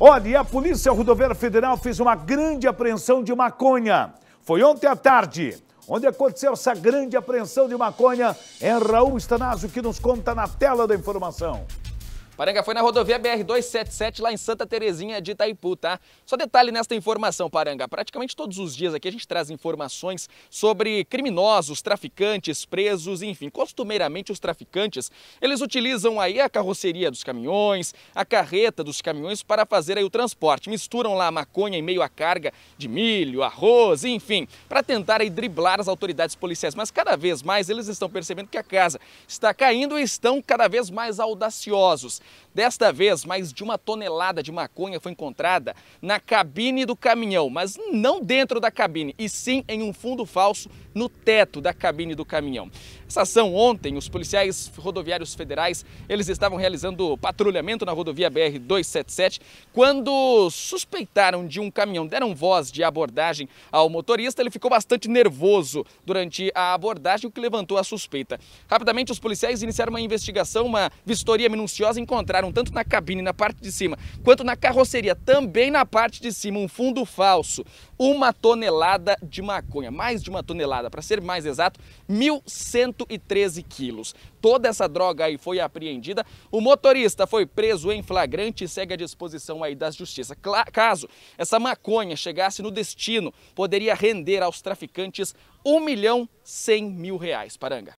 Olha, a Polícia Rodoviária Federal fez uma grande apreensão de maconha. Foi ontem à tarde, onde aconteceu essa grande apreensão de maconha. É Raul Stanazzo que nos conta na tela da informação. Paranga foi na rodovia BR-277, lá em Santa Terezinha de Itaipu, tá? Só detalhe nesta informação, Paranga. Praticamente todos os dias aqui a gente traz informações sobre criminosos, traficantes, presos, enfim. Costumeiramente os traficantes, eles utilizam aí a carroceria dos caminhões, a carreta dos caminhões para fazer aí o transporte. Misturam lá a maconha em meio à carga de milho, arroz, enfim, para tentar aí driblar as autoridades policiais. Mas cada vez mais eles estão percebendo que a casa está caindo e estão cada vez mais audaciosos. Desta vez, mais de uma tonelada de maconha foi encontrada na cabine do caminhão, mas não dentro da cabine, e sim em um fundo falso no teto da cabine do caminhão. Essa ação ontem, os policiais rodoviários federais, eles estavam realizando patrulhamento na rodovia BR 277, quando suspeitaram de um caminhão, deram voz de abordagem ao motorista, ele ficou bastante nervoso durante a abordagem, o que levantou a suspeita. Rapidamente, os policiais iniciaram uma investigação, uma vistoria minuciosa em encontraram tanto na cabine, na parte de cima, quanto na carroceria, também na parte de cima, um fundo falso, uma tonelada de maconha, mais de uma tonelada, para ser mais exato, 1.113 quilos. Toda essa droga aí foi apreendida, o motorista foi preso em flagrante e segue à disposição aí da justiça. Caso essa maconha chegasse no destino, poderia render aos traficantes 1 milhão 100 mil reais, Paranga.